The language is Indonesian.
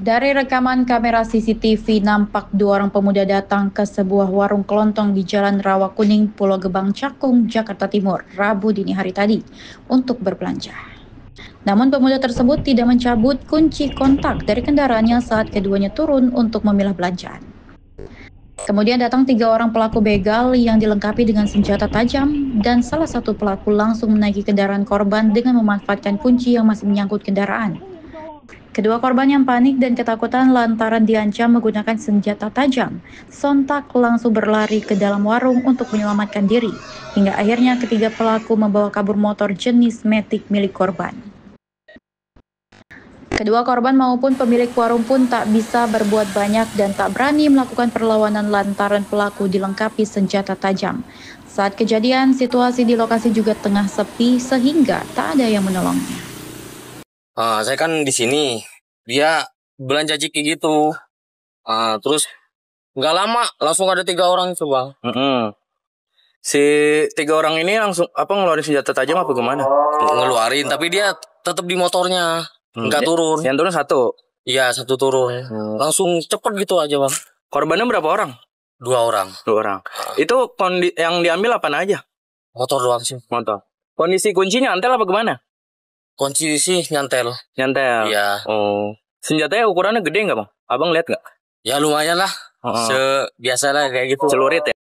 Dari rekaman kamera CCTV nampak dua orang pemuda datang ke sebuah warung kelontong di Jalan Rawa Kuning, Pulau Gebang, Cakung, Jakarta Timur, Rabu dini hari tadi untuk berbelanja. Namun pemuda tersebut tidak mencabut kunci kontak dari kendaraannya saat keduanya turun untuk memilah belanjaan. Kemudian datang tiga orang pelaku begal yang dilengkapi dengan senjata tajam dan salah satu pelaku langsung menaiki kendaraan korban dengan memanfaatkan kunci yang masih menyangkut kendaraan. Kedua korban yang panik dan ketakutan lantaran diancam menggunakan senjata tajam, sontak langsung berlari ke dalam warung untuk menyelamatkan diri, hingga akhirnya ketiga pelaku membawa kabur motor jenis metik milik korban. Kedua korban maupun pemilik warung pun tak bisa berbuat banyak dan tak berani melakukan perlawanan lantaran pelaku dilengkapi senjata tajam. Saat kejadian, situasi di lokasi juga tengah sepi sehingga tak ada yang menolongnya uh, saya kan di sini dia belanja ciki gitu uh, terus nggak lama langsung ada tiga orang coba mm -hmm. si tiga orang ini langsung apa ngeluarin senjata tajam apa gimana ngeluarin tapi dia tetap di motornya hmm. nggak hmm. turun yang turun satu iya satu turun hmm. langsung cepet gitu aja bang korbannya berapa orang dua orang dua orang itu kondi yang diambil apa aja motor doang sih motor kondisi kuncinya antel apa gimana Kunci sih nyantel. Nyantel. Iya. Oh. Senjatanya ukurannya gede nggak bang? Abang lihat nggak? Ya lumayan lah. Uh -huh. Sebiasa lah kayak gitu. Celurit ya?